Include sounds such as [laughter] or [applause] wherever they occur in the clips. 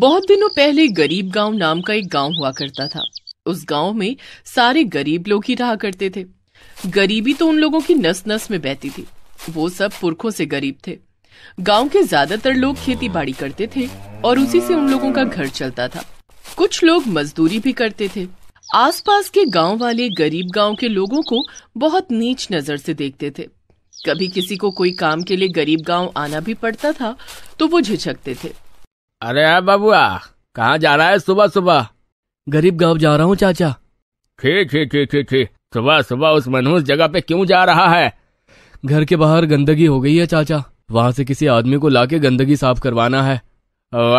बहुत दिनों पहले गरीब गांव नाम का एक गांव हुआ करता था उस गांव में सारे गरीब लोग ही रहा करते थे गरीबी तो उन लोगों की नस नस में बहती थी वो सब पुरखों से गरीब थे गांव के ज्यादातर लोग खेती बाड़ी करते थे और उसी से उन लोगों का घर चलता था कुछ लोग मजदूरी भी करते थे आसपास के गांव वाले गरीब गांव के लोगों को बहुत नीच नजर से देखते थे कभी किसी को कोई काम के लिए गरीब गांव आना भी पड़ता था तो वो झिझकते थे अरे है बाबुआ कहाँ जा रहा है सुबह सुबह गरीब गांव जा रहा हूँ चाचा ठीक ठीक ठीक ठीक ठीक सुबह सुबह उस मनहूस जगह पे क्यों जा रहा है घर के बाहर गंदगी हो गई है चाचा वहाँ से किसी आदमी को लाके गंदगी साफ करवाना है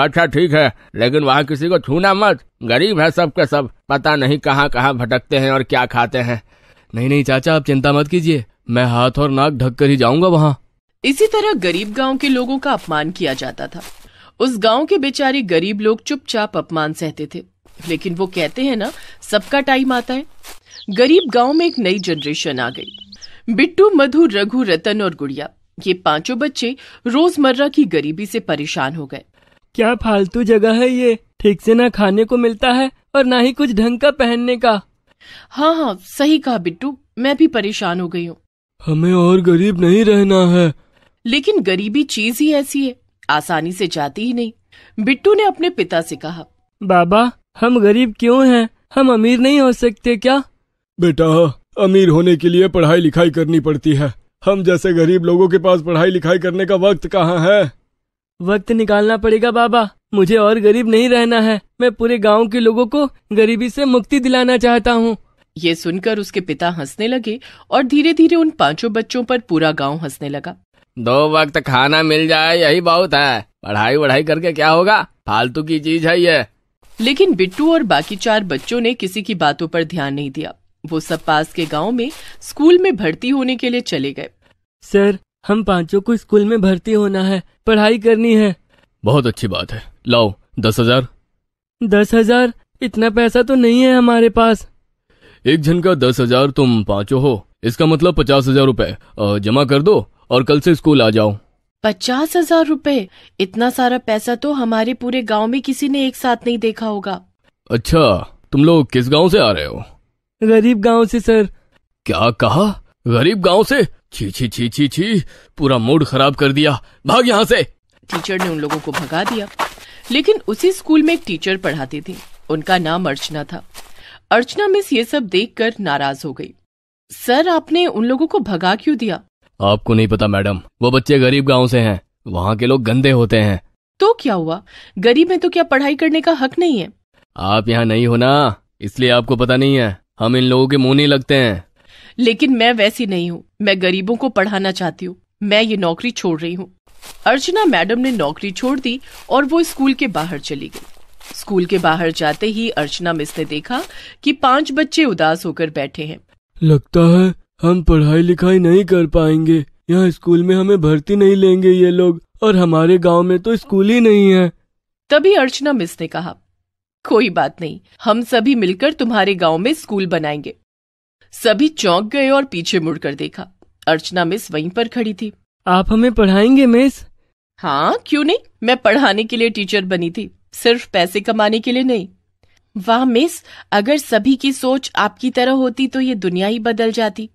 अच्छा ठीक है लेकिन वहाँ किसी को छूना मत गरीब है सब के सब पता नहीं कहाँ कहाँ भटकते हैं और क्या खाते हैं नहीं नहीं चाचा आप चिंता मत कीजिए मैं हाथ और नाक ढक कर ही जाऊंगा वहाँ इसी तरह गरीब गांव के लोगों का अपमान किया जाता था उस गांव के बेचारे गरीब लोग चुपचाप अपमान सहते थे लेकिन वो कहते हैं ना सबका टाइम आता है गरीब गांव में एक नई जनरेशन आ गई बिट्टू मधु रघु रतन और गुड़िया ये पांचों बच्चे रोजमर्रा की गरीबी से परेशान हो गए क्या फालतू जगह है ये ठीक से ना खाने को मिलता है और ना ही कुछ ढंग का पहनने का हाँ हाँ सही कहा बिट्टू मैं भी परेशान हो गई हूँ हमें और गरीब नहीं रहना है लेकिन गरीबी चीज ही ऐसी है आसानी से जाती ही नहीं बिट्टू ने अपने पिता से कहा बाबा हम गरीब क्यों हैं? हम अमीर नहीं हो सकते क्या बेटा अमीर होने के लिए पढ़ाई लिखाई करनी पड़ती है हम जैसे गरीब लोगों के पास पढ़ाई लिखाई करने का वक्त कहाँ है वक्त निकालना पड़ेगा बाबा मुझे और गरीब नहीं रहना है मैं पूरे गांव के लोगों को गरीबी से मुक्ति दिलाना चाहता हूँ ये सुनकर उसके पिता हंसने लगे और धीरे धीरे उन पांचों बच्चों पर पूरा गांव हंसने लगा दो वक्त खाना मिल जाए यही बहुत है पढ़ाई वढ़ाई करके क्या होगा फालतू की चीज है ये लेकिन बिट्टू और बाकी चार बच्चों ने किसी की बातों पर ध्यान नहीं दिया वो सब पास के गांव में स्कूल में भर्ती होने के लिए चले गए सर हम पांचों को स्कूल में भर्ती होना है पढ़ाई करनी है बहुत अच्छी बात है लाओ दस हजार दस हजार इतना पैसा तो नहीं है हमारे पास एक जन का दस हजार तुम पांचों हो इसका मतलब पचास हजार रूपए जमा कर दो और कल से स्कूल आ जाओ पचास हजार रूपए इतना सारा पैसा तो हमारे पूरे गांव में किसी ने एक साथ नहीं देखा होगा अच्छा तुम लोग किस गांव से आ रहे हो गरीब गांव से सर क्या कहा गरीब गांव से छी छी छी छी छी पूरा मूड खराब कर दिया भाग यहाँ से टीचर ने उन लोगों को भगा दिया लेकिन उसी स्कूल में एक टीचर पढ़ाती थी उनका नाम अर्चना था अर्चना मिस ये सब देखकर नाराज हो गई सर आपने उन लोगों को भगा क्यों दिया आपको नहीं पता मैडम वो बच्चे गरीब गाँव से हैं वहाँ के लोग गंदे होते हैं तो क्या हुआ गरीब है तो क्या पढ़ाई करने का हक नहीं है आप यहाँ नहीं हो ना इसलिए आपको पता नहीं है हम इन लोगों के मुंह नहीं लगते हैं लेकिन मैं वैसी नहीं हूँ मैं गरीबों को पढ़ाना चाहती हूँ मैं ये नौकरी छोड़ रही हूँ अर्चना मैडम ने नौकरी छोड़ दी और वो स्कूल के बाहर चली गई स्कूल के बाहर जाते ही अर्चना मिस ने देखा कि पांच बच्चे उदास होकर बैठे हैं लगता है हम पढ़ाई लिखाई नहीं कर पाएंगे यहाँ स्कूल में हमें भर्ती नहीं लेंगे ये लोग और हमारे गांव में तो स्कूल ही नहीं है तभी अर्चना मिस ने कहा कोई बात नहीं हम सभी मिलकर तुम्हारे गांव में स्कूल बनाएंगे सभी चौंक गए और पीछे मुड़कर देखा अर्चना मिस वहीं पर खड़ी थी आप हमें पढ़ाएंगे मिस हाँ क्यों नहीं मैं पढ़ाने के लिए टीचर बनी थी सिर्फ पैसे कमाने के लिए नहीं वाह मिस अगर सभी की सोच आपकी तरह होती तो ये दुनिया ही बदल जाती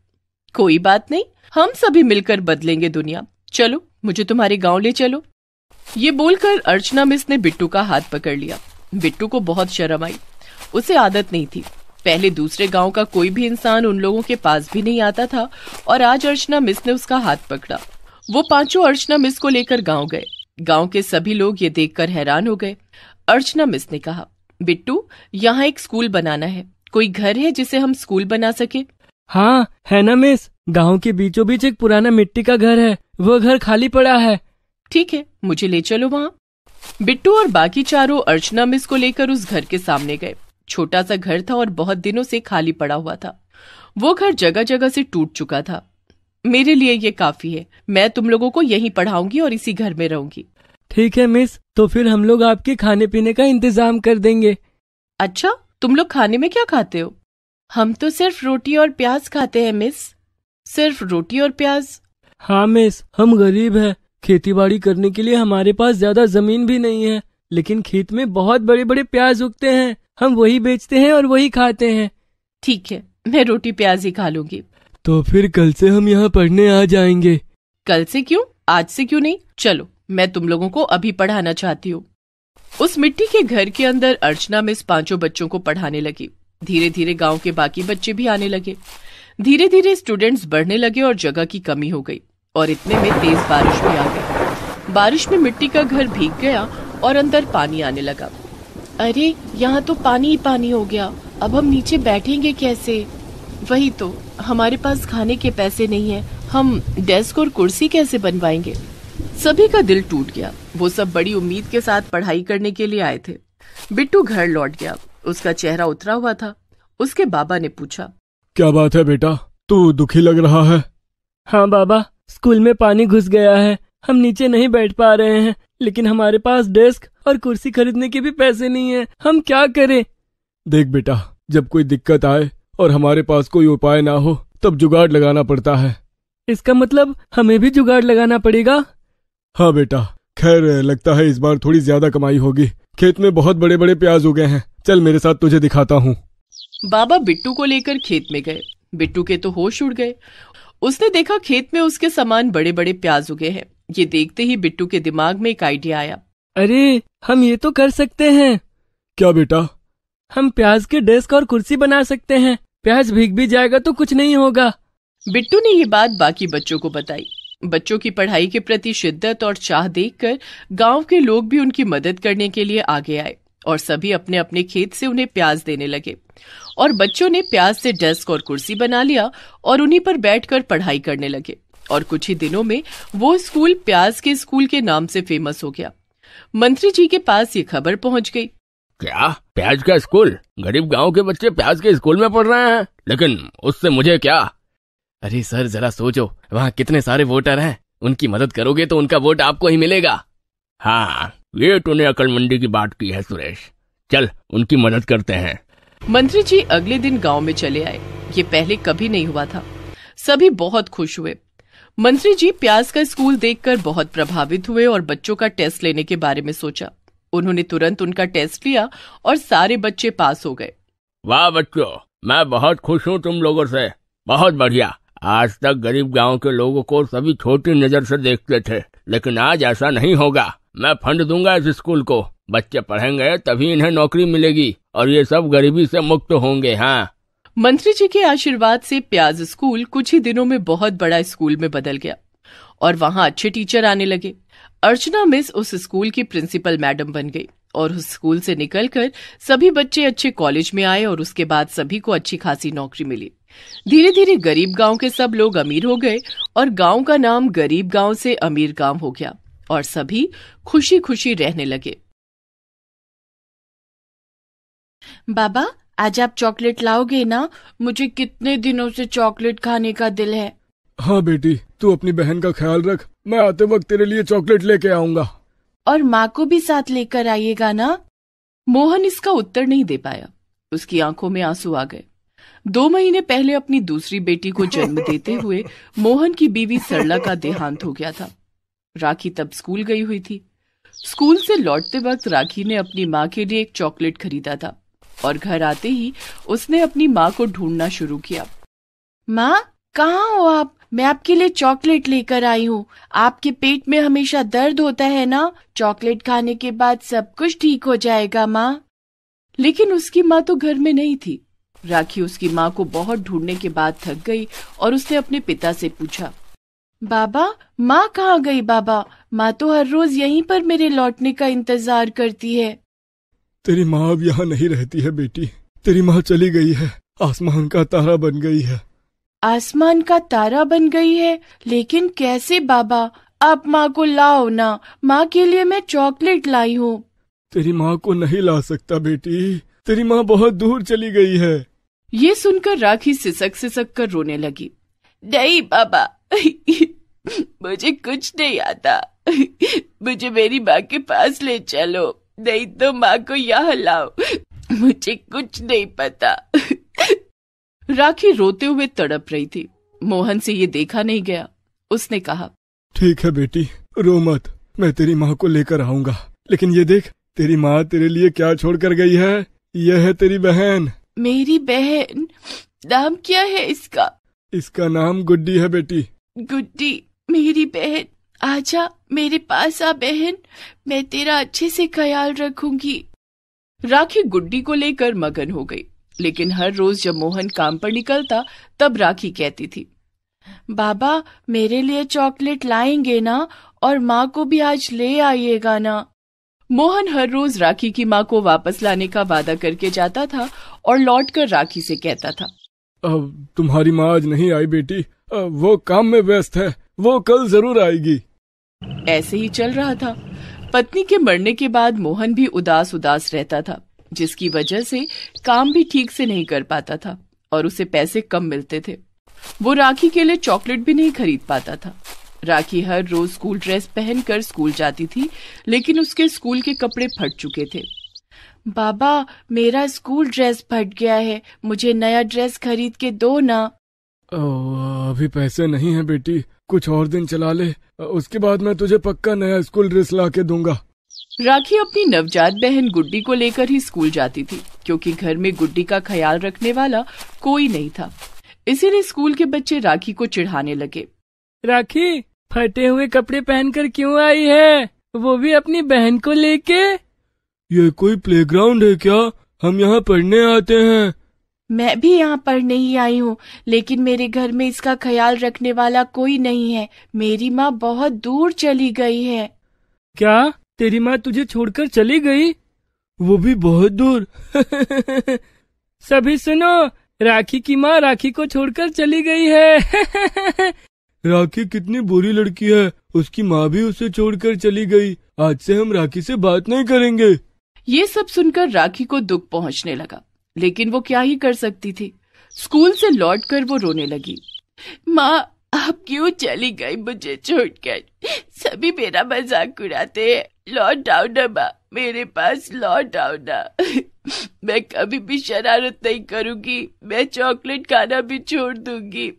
कोई बात नहीं हम सभी मिलकर बदलेंगे दुनिया चलो मुझे तुम्हारे गांव ले चलो ये बोलकर अर्चना मिस ने बिट्टू का हाथ पकड़ लिया बिट्टू को बहुत शर्म आई उसे आदत नहीं थी पहले दूसरे गांव का कोई भी इंसान उन लोगों के पास भी नहीं आता था और आज अर्चना मिस ने उसका हाथ पकड़ा वो पांचों अर्चना मिस को लेकर गांव गए गांव के सभी लोग ये देखकर हैरान हो गए अर्चना मिस ने कहा बिट्टू यहाँ एक स्कूल बनाना है कोई घर है जिसे हम स्कूल बना सके हाँ है ना मिस गांव के बीचों बीच एक पुराना मिट्टी का घर है वह घर खाली पड़ा है ठीक है मुझे ले चलो वहाँ बिट्टू और बाकी चारों अर्चना मिस को लेकर उस घर के सामने गए छोटा सा घर था और बहुत दिनों से खाली पड़ा हुआ था वो घर जगह जगह से टूट चुका था मेरे लिए ये काफी है मैं तुम लोगों को यहीं पढ़ाऊंगी और इसी घर में रहूंगी ठीक है मिस तो फिर हम लोग आपके खाने पीने का इंतजाम कर देंगे अच्छा तुम लोग खाने में क्या खाते हो हम तो सिर्फ रोटी और प्याज खाते हैं मिस सिर्फ रोटी और प्याज हाँ मिस हम गरीब हैं खेतीबाड़ी करने के लिए हमारे पास ज्यादा जमीन भी नहीं है लेकिन खेत में बहुत बड़े बड़े प्याज उगते हैं हम वही बेचते हैं और वही खाते हैं ठीक है मैं रोटी प्याज ही खा लूंगी तो फिर कल से हम यहाँ पढ़ने आ जाएंगे कल से क्यों आज से क्यों नहीं चलो मैं तुम लोगों को अभी पढ़ाना चाहती हूँ उस मिट्टी के घर के अंदर अर्चना मिस पांचों बच्चों को पढ़ाने लगी धीरे धीरे गांव के बाकी बच्चे भी आने लगे धीरे धीरे स्टूडेंट्स बढ़ने लगे और जगह की कमी हो गई और इतने में तेज बारिश भी आ गई बारिश में मिट्टी का घर भीग गया और अंदर पानी आने लगा अरे यहाँ तो पानी ही पानी हो गया अब हम नीचे बैठेंगे कैसे वही तो हमारे पास खाने के पैसे नहीं है हम डेस्क और कुर्सी कैसे बनवाएंगे सभी का दिल टूट गया वो सब बड़ी उम्मीद के साथ पढ़ाई करने के लिए आए थे बिट्टू घर लौट गया उसका चेहरा उतरा हुआ था उसके बाबा ने पूछा क्या बात है बेटा तू दुखी लग रहा है हाँ बाबा स्कूल में पानी घुस गया है हम नीचे नहीं बैठ पा रहे हैं लेकिन हमारे पास डेस्क और कुर्सी खरीदने के भी पैसे नहीं है हम क्या करें देख बेटा जब कोई दिक्कत आए और हमारे पास कोई उपाय ना हो तब जुगाड़ लगाना पड़ता है इसका मतलब हमें भी जुगाड़ लगाना पड़ेगा हाँ बेटा खैर लगता है इस बार थोड़ी ज्यादा कमाई होगी खेत में बहुत बड़े बड़े प्याज उगे हैं चल मेरे साथ तुझे दिखाता हूँ बाबा बिट्टू को लेकर खेत में गए बिट्टू के तो होश उड़ गए उसने देखा खेत में उसके समान बड़े बड़े प्याज उगे हैं ये देखते ही बिट्टू के दिमाग में एक आइडिया आया अरे हम ये तो कर सकते हैं क्या बेटा हम प्याज के डेस्क और कुर्सी बना सकते हैं प्याज भीग भी जाएगा तो कुछ नहीं होगा बिट्टू ने ये बात बाकी बच्चों को बताई बच्चों की पढ़ाई के प्रति शिद्दत और चाह देखकर गांव के लोग भी उनकी मदद करने के लिए आगे आए और सभी अपने अपने खेत से उन्हें प्याज देने लगे और बच्चों ने प्याज से डेस्क और कुर्सी बना लिया और उन्हीं पर बैठकर पढ़ाई करने लगे और कुछ ही दिनों में वो स्कूल प्याज के स्कूल के नाम से फेमस हो गया मंत्री जी के पास ये खबर पहुंच गई क्या प्याज का स्कूल गरीब गांव के बच्चे प्याज के स्कूल में पढ़ रहे हैं लेकिन उससे मुझे क्या अरे सर जरा सोचो वहाँ कितने सारे वोटर हैं उनकी मदद करोगे तो उनका वोट आपको ही मिलेगा हाँ ये तूने अकलमंदी की बात की है सुरेश चल उनकी मदद करते हैं मंत्री जी अगले दिन गांव में चले आए ये पहले कभी नहीं हुआ था सभी बहुत खुश हुए मंत्री जी प्याज का स्कूल देखकर बहुत प्रभावित हुए और बच्चों का टेस्ट लेने के बारे में सोचा उन्होंने तुरंत उनका टेस्ट लिया और सारे बच्चे पास हो गए वाह बच्चों मैं बहुत खुश हूँ तुम लोगों से बहुत बढ़िया आज तक गरीब गांव के लोगों को सभी छोटी नजर से देखते थे लेकिन आज ऐसा नहीं होगा मैं फंड दूंगा इस स्कूल को बच्चे पढ़ेंगे तभी इन्हें नौकरी मिलेगी और ये सब गरीबी से मुक्त होंगे हाँ मंत्री जी के आशीर्वाद से प्याज स्कूल कुछ ही दिनों में बहुत बड़ा स्कूल में बदल गया और वहाँ अच्छे टीचर आने लगे अर्चना मिस उस स्कूल की प्रिंसिपल मैडम बन गई और उस स्कूल से निकलकर सभी बच्चे अच्छे कॉलेज में आए और उसके बाद सभी को अच्छी खासी नौकरी मिली धीरे धीरे गरीब गांव के सब लोग अमीर हो गए और गांव का नाम गरीब गांव से अमीर गांव हो गया और सभी खुशी खुशी रहने लगे बाबा आज आप चॉकलेट लाओगे ना मुझे कितने दिनों से चॉकलेट खाने का दिल है हाँ बेटी तू अपनी बहन का ख्याल रख मैं आते वक्त तेरे लिए चॉकलेट लेके आऊंगा और माँ को भी साथ लेकर आइएगा ना मोहन इसका उत्तर नहीं दे पाया उसकी आंखों में आंसू आ गए दो महीने पहले अपनी दूसरी बेटी को जन्म देते हुए [laughs] मोहन की बीवी सरला का देहांत हो गया था राखी तब स्कूल गई हुई थी स्कूल से लौटते वक्त राखी ने अपनी माँ के लिए एक चॉकलेट खरीदा था और घर आते ही उसने अपनी माँ को ढूंढना शुरू किया माँ कहाँ हो आप मैं आपके लिए चॉकलेट लेकर आई हूँ आपके पेट में हमेशा दर्द होता है ना चॉकलेट खाने के बाद सब कुछ ठीक हो जाएगा माँ लेकिन उसकी माँ तो घर में नहीं थी राखी उसकी माँ को बहुत ढूंढने के बाद थक गई और उसने अपने पिता से पूछा बाबा माँ कहाँ गई बाबा माँ तो हर रोज यहीं पर मेरे लौटने का इंतजार करती है तेरी माँ अब यहाँ नहीं रहती है बेटी तेरी माँ चली गई है आसमान का तारा बन गई है आसमान का तारा बन गई है लेकिन कैसे बाबा आप माँ को लाओ ना माँ के लिए मैं चॉकलेट लाई हूँ तेरी माँ को नहीं ला सकता बेटी तेरी माँ बहुत दूर चली गई है ये सुनकर राखी सिसक सिसक कर रोने लगी नहीं बाबा [laughs] मुझे कुछ नहीं आता [laughs] मुझे मेरी माँ के पास ले चलो नहीं तो माँ को यहाँ लाओ [laughs] मुझे कुछ नहीं पता राखी रोते हुए तड़प रही थी मोहन से ये देखा नहीं गया उसने कहा ठीक है बेटी रो मत मैं तेरी माँ को लेकर आऊंगा लेकिन ये देख तेरी माँ तेरे लिए क्या छोड़ कर गई है यह है तेरी बहन मेरी बहन नाम क्या है इसका इसका नाम गुड्डी है बेटी गुड्डी मेरी बहन आजा मेरे पास आ बहन मैं तेरा अच्छे से ख्याल रखूंगी राखी गुड्डी को लेकर मगन हो गई लेकिन हर रोज जब मोहन काम पर निकलता तब राखी कहती थी बाबा मेरे लिए चॉकलेट लाएंगे ना और माँ को भी आज ले आइएगा ना मोहन हर रोज राखी की माँ को वापस लाने का वादा करके जाता था और लौटकर राखी से कहता था अब तुम्हारी माँ आज नहीं आई बेटी वो काम में व्यस्त है वो कल जरूर आएगी ऐसे ही चल रहा था पत्नी के मरने के बाद मोहन भी उदास उदास रहता था जिसकी वजह से काम भी ठीक से नहीं कर पाता था और उसे पैसे कम मिलते थे वो राखी के लिए चॉकलेट भी नहीं खरीद पाता था राखी हर रोज स्कूल ड्रेस पहनकर स्कूल जाती थी लेकिन उसके स्कूल के कपड़े फट चुके थे बाबा मेरा स्कूल ड्रेस फट गया है मुझे नया ड्रेस खरीद के दो ना अभी पैसे नहीं है बेटी कुछ और दिन चला ले उसके बाद मैं तुझे पक्का नया स्कूल ड्रेस ला के दूंगा राखी अपनी नवजात बहन गुड्डी को लेकर ही स्कूल जाती थी क्योंकि घर में गुड्डी का ख्याल रखने वाला कोई नहीं था इसीलिए स्कूल के बच्चे राखी को चिढ़ाने लगे राखी फटे हुए कपड़े पहनकर क्यों आई है वो भी अपनी बहन को लेके ये कोई प्लेग्राउंड है क्या हम यहाँ पढ़ने आते हैं मैं भी यहाँ पर नहीं आई हूँ लेकिन मेरे घर में इसका ख्याल रखने वाला कोई नहीं है मेरी माँ बहुत दूर चली गई है क्या तेरी माँ तुझे छोड़कर चली गई वो भी बहुत दूर [laughs] सभी सुनो राखी की माँ राखी को छोड़कर चली गई है [laughs] राखी कितनी बुरी लड़की है उसकी माँ भी उसे छोड़कर चली गई आज से हम राखी से बात नहीं करेंगे ये सब सुनकर राखी को दुख पहुँचने लगा लेकिन वो क्या ही कर सकती थी स्कूल से लौटकर वो रोने लगी माँ आप क्यों चली गई मुझे छोड़कर सभी मेरा मजाक उड़ाते हैं लौट आओ ना माँ मेरे पास लौट आओ ना मैं कभी भी शरारत नहीं करूंगी मैं चॉकलेट खाना भी छोड़ दूंगी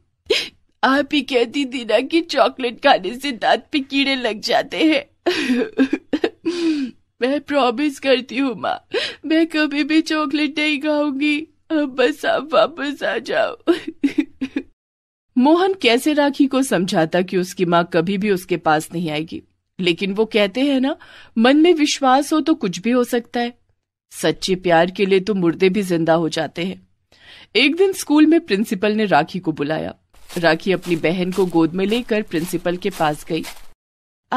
आप ही कहती थी ना कि चॉकलेट खाने से दांत पे कीड़े लग जाते हैं मैं प्रॉमिस करती हूँ माँ मैं कभी भी चॉकलेट नहीं खाऊंगी अब बस आप वापस आ जाओ [laughs] मोहन कैसे राखी को समझाता कि उसकी माँ कभी भी उसके पास नहीं आएगी लेकिन वो कहते हैं ना मन में विश्वास हो तो कुछ भी हो सकता है सच्चे प्यार के लिए तो मुर्दे भी जिंदा हो जाते हैं एक दिन स्कूल में प्रिंसिपल ने राखी को बुलाया राखी अपनी बहन को गोद में लेकर प्रिंसिपल के पास गई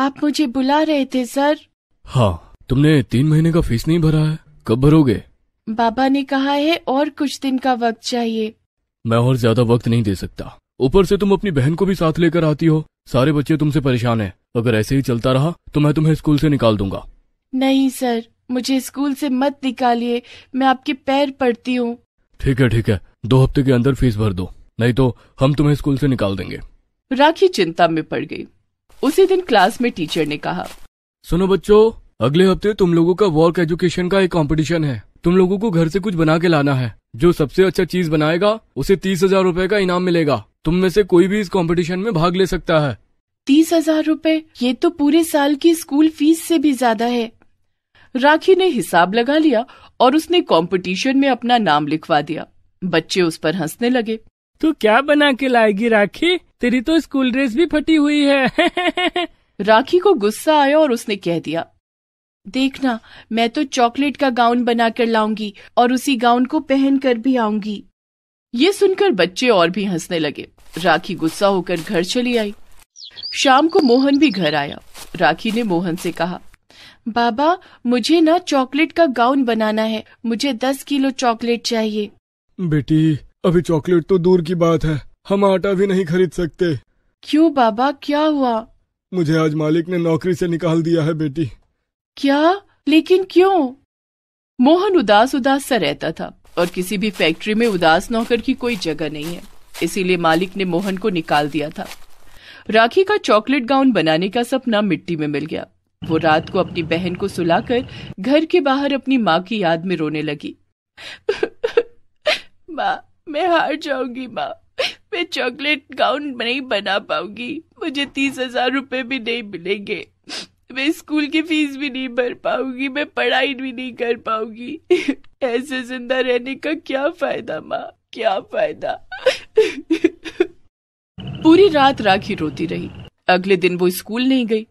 आप मुझे बुला रहे थे सर हाँ तुमने तीन महीने का फीस नहीं भरा है कब भरोगे बाबा ने कहा है और कुछ दिन का वक्त चाहिए मैं और ज्यादा वक्त नहीं दे सकता ऊपर से तुम अपनी बहन को भी साथ लेकर आती हो सारे बच्चे तुमसे परेशान हैं। अगर ऐसे ही चलता रहा तो मैं तुम्हें स्कूल से निकाल दूंगा नहीं सर मुझे स्कूल से मत निकालिए मैं आपके पैर पड़ती हूँ ठीक है ठीक है दो हफ्ते के अंदर फीस भर दो नहीं तो हम तुम्हें स्कूल से निकाल देंगे राखी चिंता में पड़ गई उसी दिन क्लास में टीचर ने कहा सुनो बच्चों अगले हफ्ते तुम लोगों का वर्क एजुकेशन का एक कंपटीशन है तुम लोगों को घर से कुछ बना के लाना है जो सबसे अच्छा चीज बनाएगा उसे तीस हजार रूपए का इनाम मिलेगा तुम में से कोई भी इस कंपटीशन में भाग ले सकता है तीस हजार रूपए ये तो पूरे साल की स्कूल फीस से भी ज्यादा है राखी ने हिसाब लगा लिया और उसने कंपटीशन में अपना नाम लिखवा दिया बच्चे उस पर हंसने लगे तू क्या बना के लाएगी राखी तेरी तो स्कूल ड्रेस भी फटी हुई है [laughs] राखी को गुस्सा आया और उसने कह दिया देखना मैं तो चॉकलेट का गाउन बनाकर लाऊंगी और उसी गाउन को पहन कर भी आऊंगी ये सुनकर बच्चे और भी हंसने लगे राखी गुस्सा होकर घर चली आई शाम को मोहन भी घर आया राखी ने मोहन से कहा बाबा मुझे ना चॉकलेट का गाउन बनाना है मुझे दस किलो चॉकलेट चाहिए बेटी अभी चॉकलेट तो दूर की बात है हम आटा भी नहीं खरीद सकते क्यों बाबा क्या हुआ मुझे आज मालिक ने नौकरी से निकाल दिया है बेटी क्या लेकिन क्यों मोहन उदास उदास सा रहता था और किसी भी फैक्ट्री में उदास नौकर की कोई जगह नहीं है इसीलिए मालिक ने मोहन को निकाल दिया था राखी का चॉकलेट गाउन बनाने का सपना मिट्टी में मिल गया वो रात को अपनी बहन को सुलाकर घर के बाहर अपनी माँ की याद में रोने लगी [laughs] माँ मैं हार जाऊंगी माँ मैं चॉकलेट गाउन नहीं बना पाऊंगी मुझे तीस हजार रूपए भी नहीं मिलेंगे मैं स्कूल की फीस भी नहीं भर पाऊंगी मैं पढ़ाई भी नहीं कर पाऊंगी ऐसे जिंदा रहने का क्या फायदा माँ क्या फायदा पूरी रात राखी रोती रही अगले दिन वो स्कूल नहीं गई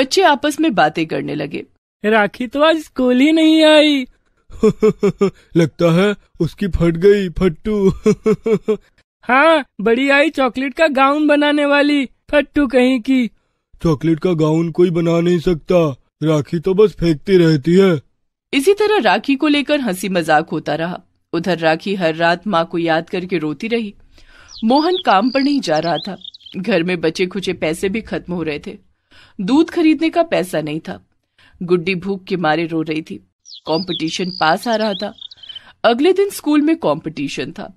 बच्चे आपस में बातें करने लगे राखी तो आज स्कूल ही नहीं आई [laughs] लगता है उसकी फट गई फट्टू [laughs] हाँ बड़ी आई चॉकलेट का गाउन बनाने वाली फट्टू कहीं की चॉकलेट का गाउन कोई बना नहीं सकता राखी तो बस फेंकती रहती है इसी तरह राखी को लेकर हंसी मजाक होता रहा उधर राखी हर रात माँ को याद करके रोती रही मोहन काम पर नहीं जा रहा था घर में बचे खुचे पैसे भी खत्म हो रहे थे दूध खरीदने का पैसा नहीं था गुड्डी भूख के मारे रो रही थी कंपटीशन पास आ रहा था अगले दिन स्कूल में कंपटीशन था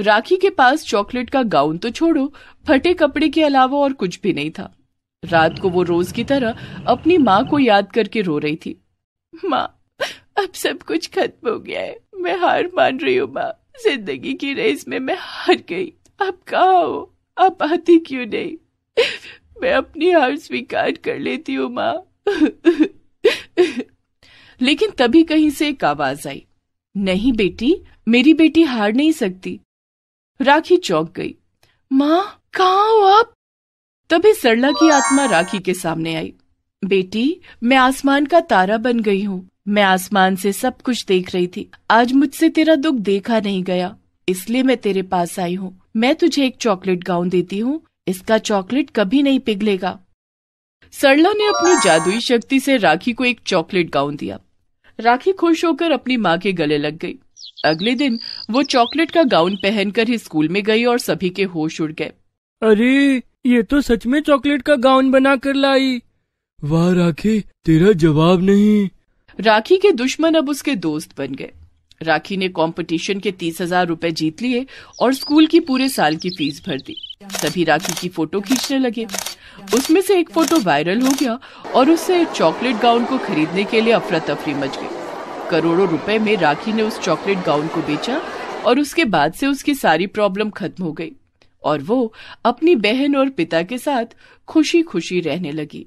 राखी के पास चॉकलेट का गाउन तो छोड़ो फटे कपड़े के अलावा और कुछ भी नहीं था रात को वो रोज की तरह अपनी माँ को याद करके रो रही थी माँ अब सब कुछ खत्म हो गया है मैं हार मान रही हूँ माँ जिंदगी की रेस में मैं हार गई अब कहा हो आप आती क्यों नहीं मैं अपनी हार स्वीकार कर लेती हूँ माँ लेकिन तभी कहीं से एक आवाज आई नहीं बेटी मेरी बेटी हार नहीं सकती राखी चौंक गई माँ कहा हो आप तभी सरला की आत्मा राखी के सामने आई बेटी मैं आसमान का तारा बन गई हूँ मैं आसमान से सब कुछ देख रही थी आज मुझसे तेरा दुख देखा नहीं गया इसलिए मैं तेरे पास आई हूँ मैं तुझे एक चॉकलेट गाउन देती हूँ इसका चॉकलेट कभी नहीं पिघलेगा सरला ने अपनी जादुई शक्ति से राखी को एक चॉकलेट गाउन दिया राखी खुश होकर अपनी माँ के गले लग गई अगले दिन वो चॉकलेट का गाउन पहनकर ही स्कूल में गई और सभी के होश उड़ गए अरे ये तो सच में चॉकलेट का गाउन बना कर लाई वाह राखी तेरा जवाब नहीं राखी के दुश्मन अब उसके दोस्त बन गए राखी ने कंपटीशन के तीस हजार रूपए जीत लिए और स्कूल की पूरे साल की फीस भर दी सभी राखी की फोटो खींचने लगे उसमें से एक फोटो वायरल हो गया और उससे चॉकलेट गाउन को खरीदने के लिए अफरा तफरी मच गई करोड़ों रुपए में राखी ने उस चॉकलेट गाउन को बेचा और उसके बाद से उसकी सारी प्रॉब्लम खत्म हो गई और वो अपनी बहन और पिता के साथ खुशी खुशी रहने लगी